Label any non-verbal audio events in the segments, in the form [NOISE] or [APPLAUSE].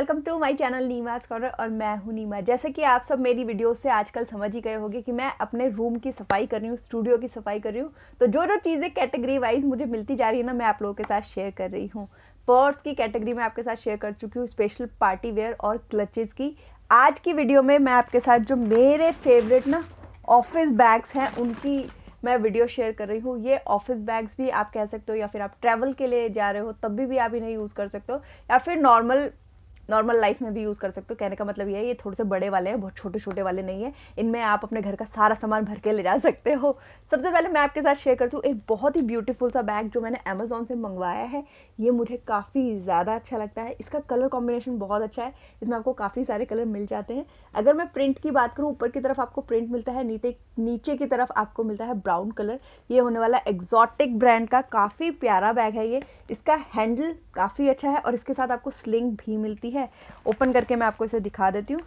welcome to my channel Neema scholar और मैं हूं नीमा जैसे कि आप सब मेरी वीडियो से आजकल समझ ही गए होंगे कि मैं अपने रूम की सफाई कर रही हूँ स्टूडियो की सफाई कर रही हूँ तो जो जो चीज़ें कैटेगरी वाइज मुझे मिलती जा रही है ना मैं आप लोगों के साथ शेयर कर रही हूँ पर्स की कैटेगरी में आपके साथ शेयर कर चुकी हूँ स्पेशल पार्टी वेयर और क्लचेज़ की आज की वीडियो में मैं आपके साथ जो मेरे फेवरेट ना ऑफिस बैग्स हैं उनकी मैं वीडियो शेयर कर रही हूँ ये ऑफिस बैग्स भी आप कह सकते हो या फिर आप ट्रैवल के लिए जा रहे हो तब भी, भी आप इन्हें यूज़ कर सकते हो या फिर नॉर्मल नॉर्मल लाइफ में भी यूज़ कर सकते हो कहने का मतलब ये है ये थोड़े से बड़े वाले हैं बहुत छोटे छोटे वाले नहीं है इनमें आप अपने घर का सारा सामान भर के ले जा सकते हो सबसे पहले मैं आपके साथ शेयर करती हूँ एक बहुत ही ब्यूटीफुल सा बैग जो मैंने अमेज़ोन से मंगवाया है ये मुझे काफ़ी ज़्यादा अच्छा लगता है इसका कलर कॉम्बिनेशन बहुत अच्छा है इसमें आपको काफ़ी सारे कलर मिल जाते हैं अगर मैं प्रिंट की बात करूँ ऊपर की तरफ आपको प्रिंट मिलता है नीचे नीचे की तरफ आपको मिलता है ब्राउन कलर ये होने वाला एग्जॉटिक ब्रांड का काफ़ी प्यारा बैग है ये इसका हैंडल काफ़ी अच्छा है और इसके साथ आपको स्लिंग भी मिलती है है ओपन करके मैं आपको इसे दिखा देती हूँ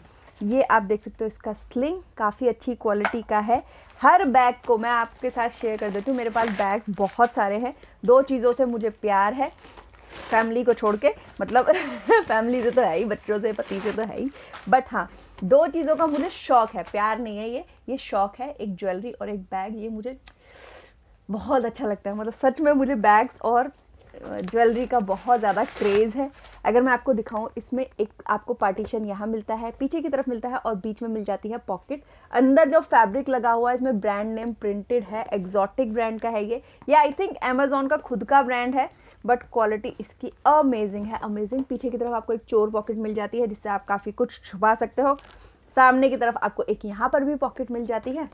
ये आप देख सकते हो इसका स्लिंग काफ़ी अच्छी क्वालिटी का है हर बैग को मैं आपके साथ शेयर कर देती हूँ मेरे पास बैग्स बहुत सारे हैं दो चीज़ों से मुझे प्यार है फैमिली को छोड़ के मतलब फैमिली [LAUGHS] से तो है ही बच्चों से पति से तो है ही बट हाँ दो चीज़ों का मुझे शौक है प्यार नहीं है ये ये शौक है एक ज्वेलरी और एक बैग ये मुझे बहुत अच्छा लगता है मतलब सच में मुझे बैग्स और ज्वेलरी का बहुत ज़्यादा क्रेज़ है अगर मैं आपको दिखाऊं इसमें एक आपको पार्टीशन यहाँ मिलता है पीछे की तरफ मिलता है और बीच में मिल जाती है पॉकेट अंदर जो फैब्रिक लगा हुआ है इसमें ब्रांड नेम प्रिंटेड है एग्जॉटिक ब्रांड का है ये या आई थिंक अमेजोन का खुद का ब्रांड है बट क्वालिटी इसकी अमेजिंग है अमेजिंग पीछे की तरफ आपको एक चोर पॉकेट मिल जाती है जिससे आप काफ़ी कुछ छुपा सकते हो सामने की तरफ आपको एक यहाँ पर भी पॉकेट मिल जाती है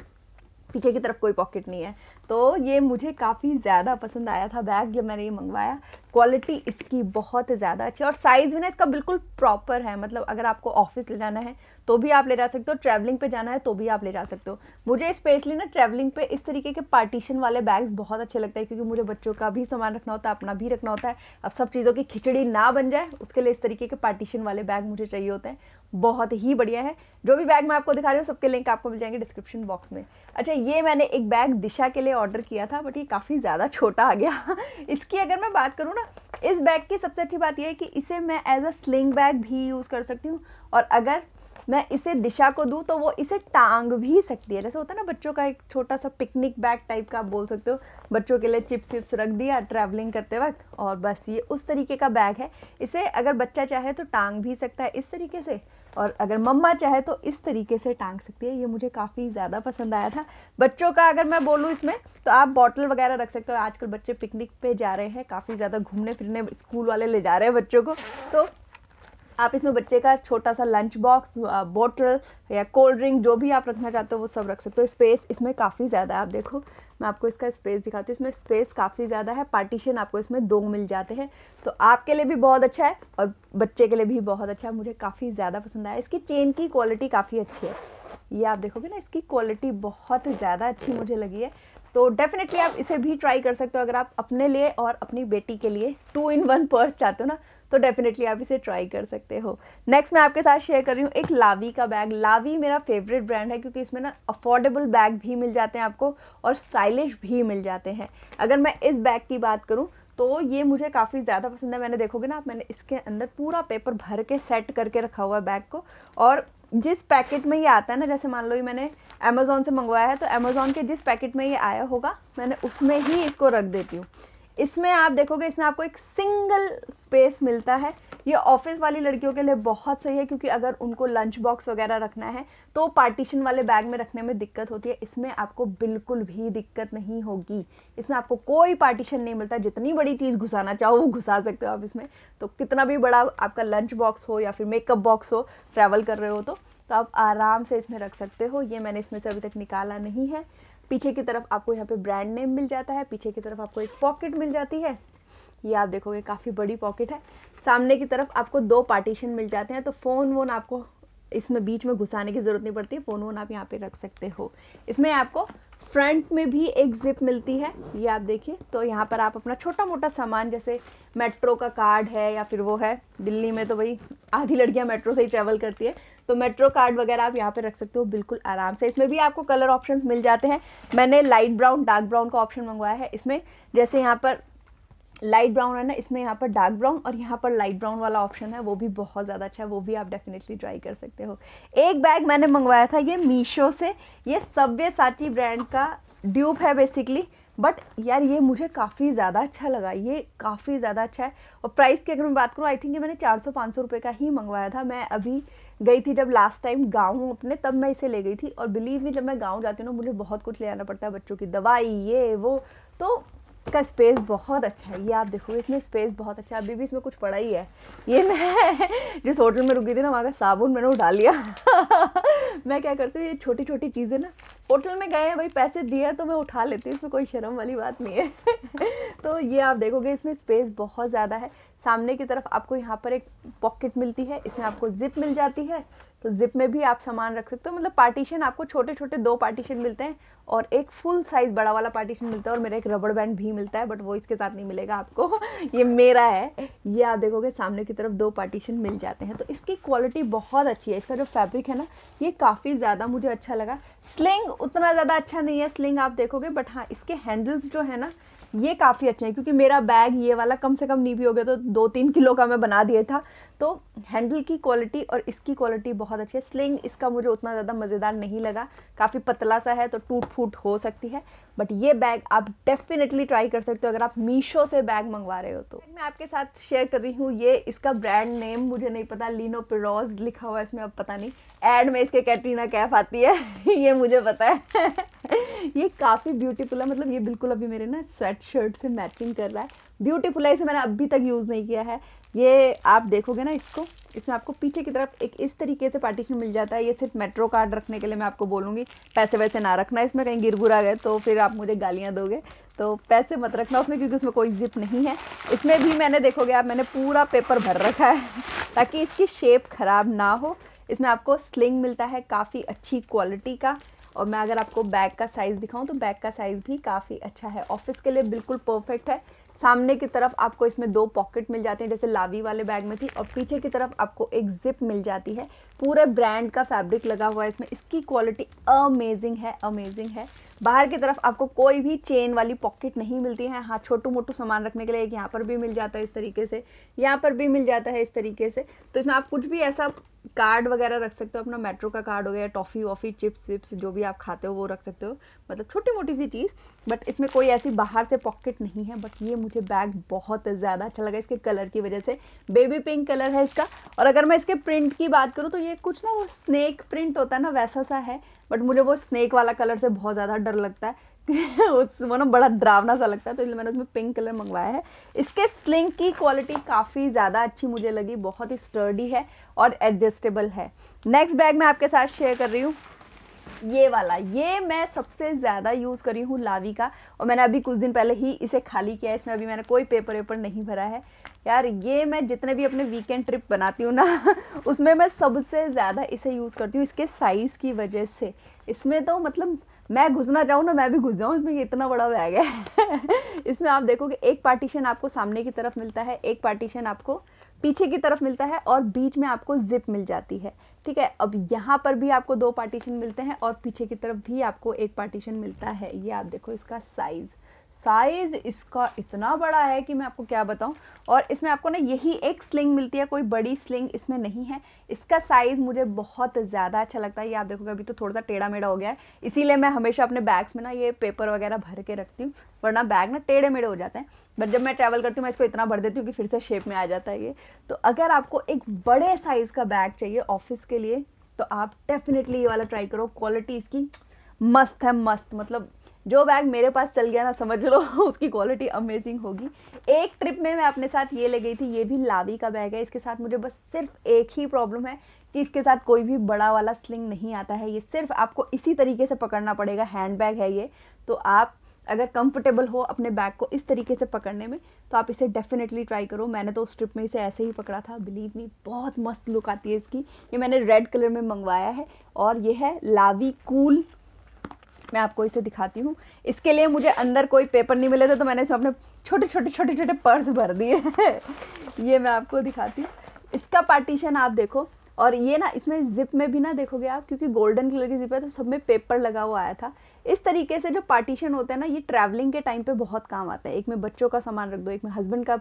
पीछे की तरफ कोई पॉकेट नहीं है तो ये मुझे काफ़ी ज़्यादा पसंद आया था बैग जब मैंने ये मंगवाया क्वालिटी इसकी बहुत ज़्यादा अच्छी और साइज़ भी ना इसका बिल्कुल प्रॉपर है मतलब अगर आपको ऑफिस ले जाना है तो भी आप ले जा सकते हो ट्रैवलिंग पे जाना है तो भी आप ले जा सकते हो मुझे स्पेशली ना ट्रैवलिंग पे इस तरीके के पार्टीशन वाले बैग्स बहुत अच्छे लगते हैं क्योंकि मुझे बच्चों का भी सामान रखना होता है अपना भी रखना होता है अब सब चीज़ों की खिचड़ी ना बन जाए उसके लिए इस तरीके के पार्टीशन वाले बैग मुझे चाहिए होते हैं बहुत ही बढ़िया है जो भी बैग मैं आपको दिखा रही हूँ सबके लिंक आपको मिल जाएंगे डिस्क्रिप्शन बॉक्स में अच्छा ये मैंने एक बैग दिशा के लिए ऑर्डर किया था बट ये काफ़ी ज़्यादा छोटा आ गया [LAUGHS] इसकी अगर मैं बात करूँ ना इस बैग की सबसे अच्छी बात यह है कि इसे मैं एज अ स्लिंग बैग भी यूज़ कर सकती हूँ और अगर मैं इसे दिशा को दूँ तो वो इसे टांग भी सकती है जैसे होता है ना बच्चों का एक छोटा सा पिकनिक बैग टाइप का आप बोल सकते हो बच्चों के लिए चिप्स विप्स रख दिया ट्रैवलिंग करते वक्त और बस ये उस तरीके का बैग है इसे अगर बच्चा चाहे तो टांग भी सकता है इस तरीके से और अगर मम्मा चाहे तो इस तरीके से टांग सकती है ये मुझे काफ़ी ज़्यादा पसंद आया था बच्चों का अगर मैं बोलूँ इसमें तो आप बॉटल वगैरह रख सकते हो आजकल बच्चे पिकनिक पे जा रहे हैं काफ़ी ज़्यादा घूमने फिरने स्कूल वाले ले जा रहे हैं बच्चों को तो आप इसमें बच्चे का छोटा सा लंच बॉक्स बोटल या कोल्ड ड्रिंक जो भी आप रखना चाहते हो वो सब रख सकते हो स्पेस इसमें काफ़ी ज़्यादा आप देखो मैं आपको इसका स्पेस दिखाती हूँ इसमें स्पेस काफ़ी ज़्यादा है पार्टीशन आपको इसमें दो मिल जाते हैं तो आपके लिए भी बहुत अच्छा है और बच्चे के लिए भी बहुत अच्छा है मुझे काफ़ी ज़्यादा पसंद आया इसकी चेन की क्वालिटी काफ़ी अच्छी है ये आप देखोगे ना इसकी क्वालिटी बहुत ज़्यादा अच्छी मुझे लगी है तो डेफिनेटली आप इसे भी ट्राई कर सकते हो अगर आप अपने लिए और अपनी बेटी के लिए टू इन वन पर्स चाहते हो ना तो डेफिनेटली आप इसे ट्राई कर सकते हो नेक्स्ट मैं आपके साथ शेयर कर रही हूँ एक लावी का बैग लावी मेरा फेवरेट ब्रांड है क्योंकि इसमें ना अफोर्डेबल बैग भी मिल जाते हैं आपको और स्टाइलिश भी मिल जाते हैं अगर मैं इस बैग की बात करूँ तो ये मुझे काफ़ी ज़्यादा पसंद है मैंने देखोगे ना आप मैंने इसके अंदर पूरा पेपर भर के सेट करके रखा हुआ है बैग को और जिस पैकेट में ये आता है ना जैसे मान लो ये मैंने अमेज़ोन से मंगवाया है तो अमेज़ोन के जिस पैकेट में ये आया होगा मैंने उसमें ही इसको रख देती हूँ इसमें आप देखोगे इसमें आपको एक सिंगल स्पेस मिलता है ये ऑफिस वाली लड़कियों के लिए बहुत सही है क्योंकि अगर उनको लंच बॉक्स वगैरह रखना है तो पार्टीशन वाले बैग में रखने में दिक्कत होती है इसमें आपको बिल्कुल भी दिक्कत नहीं होगी इसमें आपको कोई पार्टीशन नहीं मिलता जितनी बड़ी चीज़ घुसाना चाहो वो घुसा सकते हो आप इसमें तो कितना भी बड़ा आपका लंच बॉक्स हो या फिर मेकअप बॉक्स हो ट्रैवल कर रहे हो तो, तो आप आराम से इसमें रख सकते हो ये मैंने इसमें से अभी तक निकाला नहीं है पीछे की तरफ आपको यहाँ पे ब्रांड नेम मिल जाता है पीछे की तरफ आपको एक पॉकेट मिल जाती है ये आप देखोगे काफ़ी बड़ी पॉकेट है सामने की तरफ आपको दो पार्टीशन मिल जाते हैं तो फ़ोन वोन आपको इसमें बीच में घुसाने की ज़रूरत नहीं पड़ती फ़ोन वोन आप यहाँ पे रख सकते हो इसमें आपको फ्रंट में भी एक जिप मिलती है ये आप देखिए तो यहाँ पर आप अपना छोटा मोटा सामान जैसे मेट्रो का कार्ड है या फिर वो है दिल्ली में तो भाई आधी लड़कियाँ मेट्रो से ही ट्रैवल करती है तो मेट्रो कार्ड वगैरह आप यहाँ पे रख सकते हो बिल्कुल आराम से इसमें भी आपको कलर ऑप्शंस मिल जाते हैं मैंने लाइट ब्राउन डार्क ब्राउन का ऑप्शन मंगवाया है इसमें जैसे यहाँ पर लाइट ब्राउन है ना इसमें यहाँ पर डार्क ब्राउन और यहाँ पर लाइट ब्राउन वाला ऑप्शन है वो भी बहुत ज़्यादा अच्छा है वो भी आप डेफिनेटली ट्राई कर सकते हो एक बैग मैंने मंगवाया था ये मीशो से ये सभ्य साची ब्रांड का ड्यूब है बेसिकली बट यार ये मुझे काफ़ी ज़्यादा अच्छा लगा ये काफ़ी ज़्यादा अच्छा है और प्राइस की अगर मैं बात करूँ आई थिंक ये मैंने चार सौ पाँच सौ रुपये का ही मंगवाया था मैं अभी गई थी जब लास्ट टाइम गाँव हूँ अपने तब मैं इसे ले गई थी और बिलीव भी जब मैं गाँव जाती हूँ ना मुझे बहुत कुछ ले आना पड़ता है बच्चों की दवाई ये वो तो इसका स्पेस बहुत अच्छा है ये आप देखोगे इसमें स्पेस बहुत अच्छा है अभी भी इसमें कुछ पड़ा ही है ये मैं [LAUGHS] जिस होटल में रुकी थी ना वहाँ का साबुन मैंने उठा लिया [LAUGHS] मैं क्या करती हूँ ये छोटी छोटी चीज़ें ना होटल में गए हैं भाई पैसे दिए तो मैं उठा लेती हूँ इसमें कोई शर्म वाली बात नहीं है [LAUGHS] तो ये आप देखोगे इसमें स्पेस बहुत ज़्यादा है सामने की तरफ आपको यहाँ पर एक पॉकेट मिलती है इसमें आपको जिप मिल जाती है तो जिप में भी आप सामान रख सकते हो मतलब पार्टीशन आपको छोटे छोटे दो पार्टीशन मिलते हैं और एक फुल साइज़ बड़ा वाला पार्टीशन मिलता है और मेरा एक रबड़ बैंड भी मिलता है बट वो इसके साथ नहीं मिलेगा आपको [LAUGHS] ये मेरा है ये आप देखोगे सामने की तरफ दो पार्टीशन मिल जाते हैं तो इसकी क्वालिटी बहुत अच्छी है इसका जो फैब्रिक है ना ये काफ़ी ज़्यादा मुझे अच्छा लगा स्लिंग उतना ज़्यादा अच्छा नहीं है स्लिंग आप देखोगे बट हाँ इसके हैंडल्स जो है ना ये काफ़ी अच्छे हैं क्योंकि मेरा बैग ये वाला कम से कम नहीं भी हो गया तो दो तीन किलो का मैं बना दिया था तो हैंडल की क्वालिटी और इसकी क्वालिटी बहुत अच्छी है स्लिंग इसका मुझे उतना ज़्यादा मज़ेदार नहीं लगा काफ़ी पतला सा है तो टूट फूट हो सकती है बट ये बैग आप डेफिनेटली ट्राई कर सकते हो अगर आप मीशो से बैग मंगवा रहे हो तो मैं आपके साथ शेयर कर रही हूँ ये इसका ब्रांड नेम मुझे नहीं पता लीनो पिरोज लिखा हुआ है इसमें अब पता नहीं एड में इसके कैटरीना कैफ आती है [LAUGHS] ये मुझे पता है ये काफ़ी ब्यूटीफुल है मतलब ये बिल्कुल अभी मेरे ना स्वेट शर्ट से मैचिंग कर रहा है ब्यूटीफुल है इसे मैंने अभी तक यूज़ नहीं किया है ये आप देखोगे ना इसको इसमें आपको पीछे की तरफ एक इस तरीके से पार्टीशन मिल जाता है ये सिर्फ मेट्रो कार्ड रखने के लिए मैं आपको बोलूँगी पैसे वैसे ना रखना इसमें कहीं गिर गुरा गए तो फिर आप मुझे गालियाँ दोगे तो पैसे मत रखना उसमें क्योंकि उसमें कोई जिप नहीं है इसमें भी मैंने देखोगे आप मैंने पूरा पेपर भर रखा है [LAUGHS] ताकि इसकी शेप ख़राब ना हो इसमें आपको स्लिंग मिलता है काफ़ी अच्छी क्वालिटी का और मैं अगर आपको बैग का साइज़ दिखाऊं तो बैग का साइज़ भी काफ़ी अच्छा है ऑफिस के लिए बिल्कुल परफेक्ट है सामने की तरफ आपको इसमें दो पॉकेट मिल जाते हैं जैसे लावी वाले बैग में थी और पीछे की तरफ आपको एक जिप मिल जाती है पूरे ब्रांड का फैब्रिक लगा हुआ है इसमें इसकी क्वालिटी अमेजिंग है अमेजिंग है बाहर की तरफ आपको कोई भी चेन वाली पॉकेट नहीं मिलती है हाँ छोटू मोटू सामान रखने के लिए एक यहाँ पर भी मिल जाता है इस तरीके से यहाँ पर भी मिल जाता है इस तरीके से तो इसमें आप कुछ भी ऐसा कार्ड वगैरह रख सकते हो अपना मेट्रो का कार्ड हो गया टॉफ़ी वॉफ़ी चिप्स विप्स जो भी आप खाते हो वो रख सकते हो मतलब छोटी मोटी सी चीज़ बट इसमें कोई ऐसी बाहर से पॉकेट नहीं है बट ये मुझे बैग बहुत ज़्यादा अच्छा लगा इसके कलर की वजह से बेबी पिंक कलर है इसका और अगर मैं इसके प्रिंट की बात करूँ तो ये कुछ ना वो स्नैक प्रिंट होता है ना वैसा सा है बट मुझे वो स्नैक वाला कलर से बहुत ज़्यादा डर लगता है [LAUGHS] वो ना बड़ा ड्रावना सा लगता है तो इसलिए मैंने उसमें पिंक कलर मंगवाया है इसके स्लिंग की क्वालिटी काफ़ी ज़्यादा अच्छी मुझे लगी बहुत ही स्टर्डी है और एडजस्टेबल है नेक्स्ट बैग मैं आपके साथ शेयर कर रही हूँ ये वाला ये मैं सबसे ज़्यादा यूज़ करी हूँ लावी का और मैंने अभी कुछ दिन पहले ही इसे खाली किया है इसमें अभी मैंने कोई पेपर वेपर नहीं भरा है यार ये मैं जितने भी अपने वीकेंड ट्रिप बनाती हूँ ना [LAUGHS] उसमें मैं सबसे ज़्यादा इसे यूज़ करती हूँ इसके साइज़ की वजह से इसमें तो मतलब मैं घुसना चाहूँ ना मैं भी घुस जाऊँ इसमें इतना बड़ा बैग है [LAUGHS] इसमें आप देखोगे एक पार्टीशन आपको सामने की तरफ मिलता है एक पार्टीशन आपको पीछे की तरफ मिलता है और बीच में आपको जिप मिल जाती है ठीक है अब यहाँ पर भी आपको दो पार्टीशन मिलते हैं और पीछे की तरफ भी आपको एक पार्टीशन मिलता है ये आप देखो इसका साइज़ साइज़ इसका इतना बड़ा है कि मैं आपको क्या बताऊं और इसमें आपको ना यही एक स्लिंग मिलती है कोई बड़ी स्लिंग इसमें नहीं है इसका साइज़ मुझे बहुत ज़्यादा अच्छा लगता है ये आप देखोगे अभी तो थोड़ा सा टेढ़ा मेढ़ा हो गया है इसीलिए मैं हमेशा अपने बैग्स में ना ये पेपर वगैरह भर के रखती हूँ वरना बैग ना टेढ़े मेढ़े हो जाते हैं बट जब मैं ट्रैवल करती हूँ मैं इसको इतना भर देती हूँ कि फिर से शेप में आ जाता है ये तो अगर आपको एक बड़े साइज़ का बैग चाहिए ऑफिस के लिए तो आप डेफिनेटली ये वाला ट्राई करो क्वालिटी इसकी मस्त है मस्त मतलब जो बैग मेरे पास चल गया ना समझ लो [LAUGHS] उसकी क्वालिटी अमेजिंग होगी एक ट्रिप में मैं अपने साथ ये ले गई थी ये भी लावी का बैग है इसके साथ मुझे बस सिर्फ एक ही प्रॉब्लम है कि इसके साथ कोई भी बड़ा वाला स्लिंग नहीं आता है ये सिर्फ आपको इसी तरीके से पकड़ना पड़ेगा हैंड बैग है ये तो आप अगर कंफर्टेबल हो अपने बैग को इस तरीके से पकड़ने में तो आप इसे डेफिनेटली ट्राई करो मैंने तो उस ट्रिप में इसे ऐसे ही पकड़ा था बिलीव मी बहुत मस्त लुक आती है इसकी ये मैंने रेड कलर में मंगवाया है और ये है लावी कूल मैं आपको इसे दिखाती हूँ इसके लिए मुझे अंदर कोई पेपर नहीं मिले थे तो मैंने सबने अपने छोटे छोटे छोटे छोटे पर्स भर दिए ये मैं आपको दिखाती हूँ इसका पार्टीशन आप देखो और ये ना इसमें जिप में भी ना देखोगे आप क्योंकि गोल्डन कलर की जिप है तो सब में पेपर लगा हुआ आया था इस तरीके से जो पार्टीशन होता है ना ये ट्रैवलिंग के टाइम पे बहुत काम आता है एक में बच्चों का सामान रख दो एक में हस्बैंड का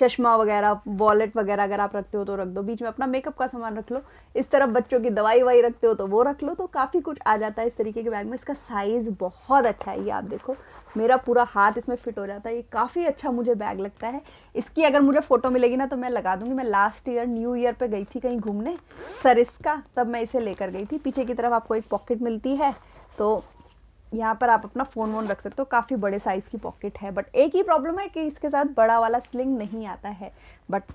चश्मा वगैरह वॉलेट वगैरह अगर आप रखते हो तो रख दो बीच में अपना मेकअप का सामान रख लो इस तरफ बच्चों की दवाई वाई रखते हो तो वो रख लो तो काफ़ी कुछ आ जाता है इस तरीके के बैग में इसका साइज़ बहुत अच्छा है ये आप देखो मेरा पूरा हाथ इसमें फिट हो जाता है ये काफ़ी अच्छा मुझे बैग लगता है इसकी अगर मुझे फ़ोटो मिलेगी ना तो मैं लगा दूंगी मैं लास्ट ईयर न्यू ईयर पर गई थी कहीं घूमने सर इसका तब मैं इसे लेकर गई थी पीछे की तरफ आपको एक पॉकेट मिलती है तो यहाँ पर आप अपना फ़ोन वोन रख सकते हो काफ़ी बड़े साइज़ की पॉकेट है बट एक ही प्रॉब्लम है कि इसके साथ बड़ा वाला स्लिंग नहीं आता है बट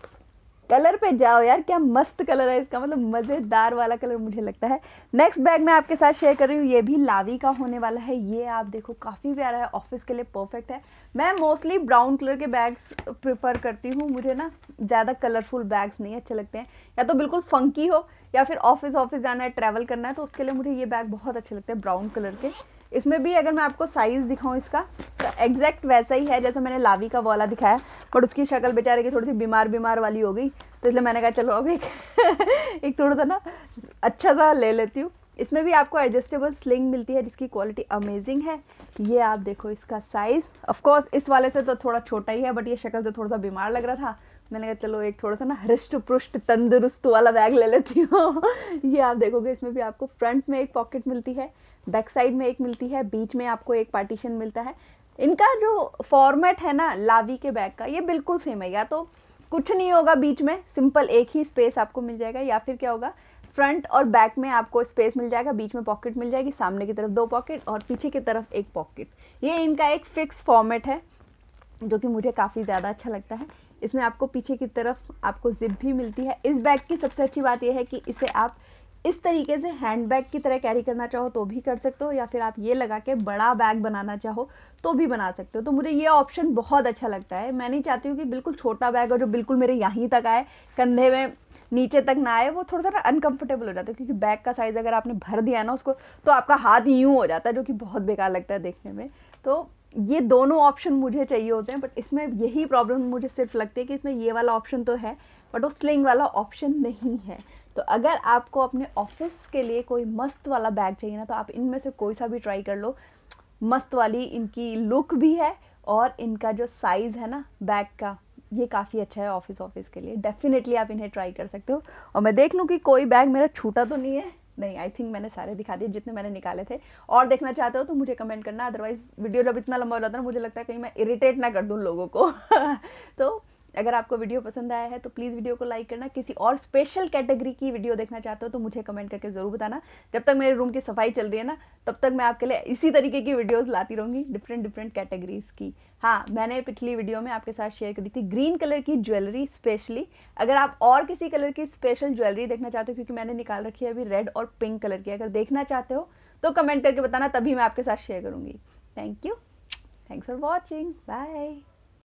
कलर पे जाओ यार क्या मस्त कलर है इसका मतलब मज़ेदार वाला कलर मुझे लगता है नेक्स्ट बैग मैं आपके साथ शेयर कर रही हूँ ये भी लावी का होने वाला है ये आप देखो काफ़ी प्यारा है ऑफिस के लिए परफेक्ट है मैं मोस्टली ब्राउन कलर के बैग्स प्रिफर करती हूँ मुझे ना ज़्यादा कलरफुल बैग्स नहीं अच्छे लगते हैं या तो बिल्कुल फंकी हो या फिर ऑफिस ऑफिस जाना है ट्रैवल करना है तो उसके लिए मुझे ये बैग बहुत अच्छे लगते हैं ब्राउन कलर के इसमें भी अगर मैं आपको साइज़ दिखाऊँ इसका तो एग्जैक्ट वैसा ही है जैसे मैंने लावी का वाला दिखाया बट उसकी शक्ल बेचारे की थोड़ी सी बीमार बीमार वाली हो गई तो इसलिए मैंने कहा चलो अब एक [LAUGHS] एक थोड़ा सा ना अच्छा सा ले लेती हूँ इसमें भी आपको एडजस्टेबल स्लिंग मिलती है जिसकी क्वालिटी अमेजिंग है ये आप देखो इसका साइज़ ऑफकोर्स इस वाले से तो थोड़ा छोटा ही है बट ये शक्ल से थोड़ा सा बीमार लग रहा था मैंने कहा चलो एक थोड़ा सा ना हृष्ट पृष्ट तंदुरुस्त वाला बैग ले लेती हूँ [LAUGHS] ये आप देखोगे इसमें भी आपको फ्रंट में एक पॉकेट मिलती है बैक साइड में एक मिलती है बीच में आपको एक पार्टीशन मिलता है इनका जो फॉर्मेट है ना लावी के बैग का ये बिल्कुल सेम है या तो कुछ नहीं होगा बीच में सिंपल एक ही स्पेस आपको मिल जाएगा या फिर क्या होगा फ्रंट और बैक में आपको स्पेस मिल जाएगा बीच में पॉकेट मिल जाएगी सामने की तरफ दो पॉकेट और पीछे की तरफ एक पॉकेट ये इनका एक फिक्स फॉर्मेट है जो कि मुझे काफ़ी ज़्यादा अच्छा लगता है इसमें आपको पीछे की तरफ आपको जिप भी मिलती है इस बैग की सबसे अच्छी बात यह है कि इसे आप इस तरीके से हैंड बैग की तरह कैरी करना चाहो तो भी कर सकते हो या फिर आप ये लगा के बड़ा बैग बनाना चाहो तो भी बना सकते हो तो मुझे ये ऑप्शन बहुत अच्छा लगता है मैं नहीं चाहती हूँ कि बिल्कुल छोटा बैग और जो बिल्कुल मेरे यहीं तक आए कंधे में नीचे तक ना आए वो थोड़ा सा ना अनकंफर्टेबल हो जाता है क्योंकि बैग का साइज़ अगर आपने भर दिया ना उसको तो आपका हाथ यूँ हो जाता है जो कि बहुत बेकार लगता है देखने में तो ये दोनों ऑप्शन मुझे चाहिए होते हैं बट इसमें यही प्रॉब्लम मुझे सिर्फ लगती है कि इसमें ये वाला ऑप्शन तो है बट वो स्लिंग वाला ऑप्शन नहीं है तो अगर आपको अपने ऑफिस के लिए कोई मस्त वाला बैग चाहिए ना तो आप इनमें से कोई सा भी ट्राई कर लो मस्त वाली इनकी लुक भी है और इनका जो साइज़ है ना बैग का ये काफ़ी अच्छा है ऑफिस ऑफिस के लिए डेफिनेटली आप इन्हें ट्राई कर सकते हो और मैं देख लूँ कि कोई बैग मेरा छूटा तो नहीं है नहीं आई थिंक मैंने सारे दिखा दिए जितने मैंने निकाले थे और देखना चाहते हो तो मुझे कमेंट करना अदरवाइज वीडियो जब इतना लंबा हो जाता है मुझे लगता है कहीं मैं इरिटेट ना कर दूँ लोगों को [LAUGHS] तो अगर आपको वीडियो पसंद आया है तो प्लीज़ वीडियो को लाइक करना किसी और स्पेशल कैटेगरी की वीडियो देखना चाहते हो तो मुझे कमेंट करके ज़रूर बताना जब तक मेरे रूम की सफाई चल रही है ना तब तक मैं आपके लिए इसी तरीके की वीडियोज़ लाती रहूँगी डिफरेंट डिफरेंट कैटेगरीज़ की हाँ मैंने पिछली वीडियो में आपके साथ शेयर करी थी ग्रीन कलर की ज्वेलरी स्पेशली अगर आप और किसी कलर की स्पेशल ज्वेलरी देखना चाहते हो क्योंकि मैंने निकाल रखी है अभी रेड और पिंक कलर की अगर देखना चाहते हो तो कमेंट करके बताना तभी मैं आपके साथ शेयर करूँगी thank you thanks for watching bye